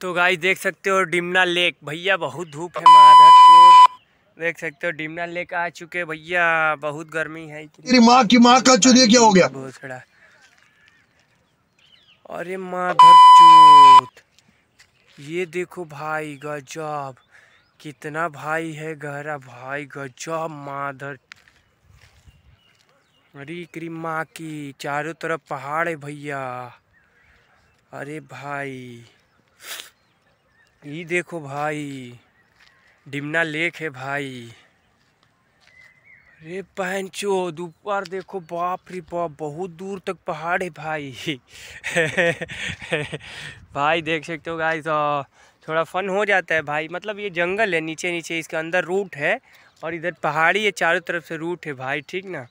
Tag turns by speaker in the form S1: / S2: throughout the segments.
S1: तो गाइस देख सकते हो डिमना लेक भैया बहुत धूप है
S2: माधर
S1: देख सकते हो डिमना लेक आ चुके भैया बहुत गर्मी है
S2: तेरी माँ की माँ का चुनिया क्या हो गया
S1: बहुत खड़ा अरे माधर चूत ये देखो भाई गजब कितना भाई है गहरा भाई गजब माधर अरे करी माँ की चारों तरफ पहाड़ है भैया अरे भाई ये देखो भाई डिमना लेक है भाई अरे पहनचो दोपहर देखो बाप रे बाप बहुत दूर तक पहाड़ है भाई भाई देख सकते हो गाइस थोड़ा फन हो जाता है भाई मतलब ये जंगल है नीचे नीचे इसके अंदर रूट है और इधर पहाड़ी है चारों तरफ से रूट है भाई ठीक ना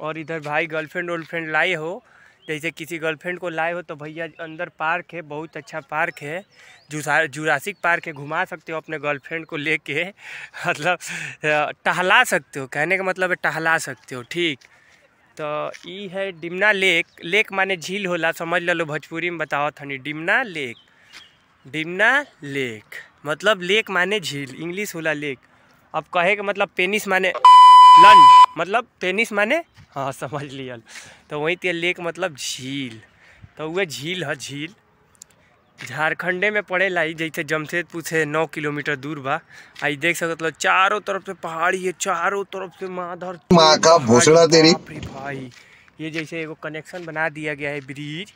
S1: और इधर भाई गर्लफ्रेंड वर्लफ्रेंड लाए हो जैसे किसी गर्लफ्रेंड को लाए हो तो भैया अंदर पार्क है बहुत अच्छा पार्क है जूसा जुरासिक पार्क है घुमा सकते हो अपने गर्लफ्रेंड को लेके मतलब टहला सकते हो कहने का मतलब है टहला सकते हो ठीक तो ये है डिमना लेक लेक माने झील होला समझ लो भोजपुरी में बताओ थनी डिमना लेक डिमना लेक मतलब लेक माने झील इंग्लिश होला लेक अब कहे का मतलब पेनिस माने लन मतलब टेनिस माने हाँ समझ लियल तो वहीं ते लेक मतलब झील तो वह झील है झील झारखंडे में पड़े लाई जैसे जमशेदपुर से नौ किलोमीटर दूर बा आई देख सकते लो मतलब चारों तरफ से पहाड़ी है चारों तरफ से माधर माँ का भोसड़ा तेरी भाई ये जैसे एगो कनेक्शन बना दिया गया है ब्रिज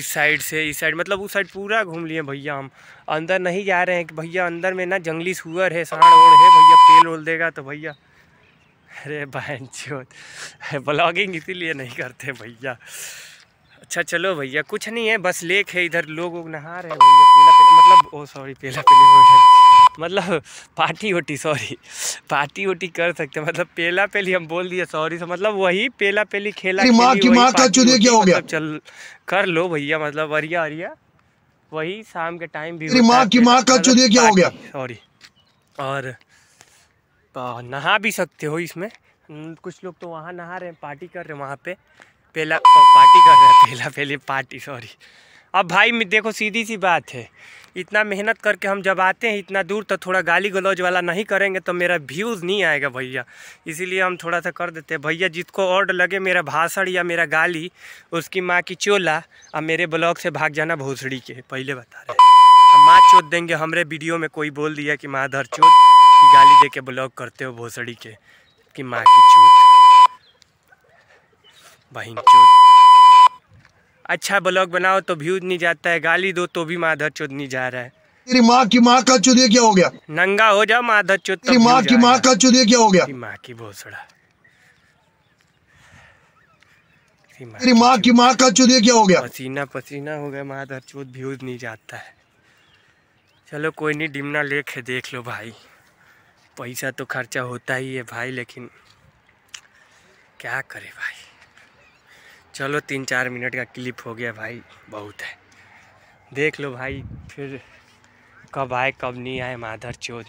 S1: इस साइड से इस साइड मतलब उस साइड पूरा घूम लिए भैया हम अंदर नहीं जा रहे हैं कि भैया अंदर में ना जंगली सुअर है साढ़ है भैया पेल ओल देगा तो भैया अरे बहन जो ब्लॉगिंग इसीलिए नहीं करते भैया अच्छा चलो भैया कुछ नहीं है बस लेक है इधर लोग नहा रहे हैं मतलब ओ सॉरी पेला पेली बोल रहे मतलब पार्टी वोटी सॉरी पार्टी वोटी कर सकते मतलब पेला पेली हम बोल दिए सॉरी से मतलब वही पेला पेली खेला माँ की माँ का चुने क्या हो गया मतलब चल कर लो भैया मतलब अरिया अरिया वही शाम के टाइम भी माँ की माँ का चुने क्या हो गया सॉरी और नहा भी सकते हो इसमें कुछ लोग तो वहाँ नहा रहे हैं पार्टी कर रहे हैं वहाँ पे पहला पार्टी कर रहे हैं पहला पहले पार्टी सॉरी अब भाई देखो सीधी सी बात है इतना मेहनत करके हम जब आते हैं इतना दूर तो थोड़ा गाली गलौज वाला नहीं करेंगे तो मेरा व्यूज़ नहीं आएगा भैया इसीलिए हम थोड़ा सा कर देते हैं भैया जिसको ऑर्ड लगे मेरा भाषण या मेरा गाली उसकी माँ की चोला और मेरे ब्लॉग से भाग जाना भोसड़ी के पहले बता रहे हम माँ चोत देंगे हमारे वीडियो में कोई बोल दिया कि माँ धर चोत की गाली दे के ब्लॉग करते हो भोसड़ी के कि माँ की चूत बहन चूत अच्छा ब्लॉग बनाओ तो व्यू नहीं जाता है गाली दो तो भी माधर चूत नहीं जा रहा है
S2: तेरी माँ की माँ का चुदिया क्या हो गया
S1: नंगा हो जाओ माधर चूत तेरी माँ की माँ का चुदिया क्या हो गया माँ की भोसड़ा तेरी माँ की माँ का चुदिया क्या हो गया पसीना पसीना हो गया माधर चूत व्यूज नहीं जाता है चलो कोई नहीं डिमना लेख है देख लो भाई पैसा तो खर्चा होता ही है भाई लेकिन क्या करे भाई चलो तीन चार मिनट का क्लिप हो गया भाई बहुत है देख लो भाई फिर कब आए कब नहीं आए माधर चोर